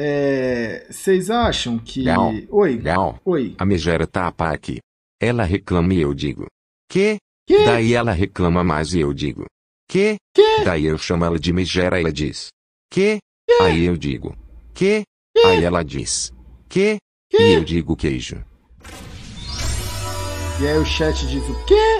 É, vocês acham que. Não. Oi. Gal, Oi. A megera tá aqui. Ela reclama e eu digo. Que? que? Daí ela reclama mais e eu digo. Que? que? Daí eu chamo ela de megera e ela diz. Que? que? Aí eu digo. Que? que? Aí ela diz. Que? que? E eu digo queijo. E aí o chat diz o quê?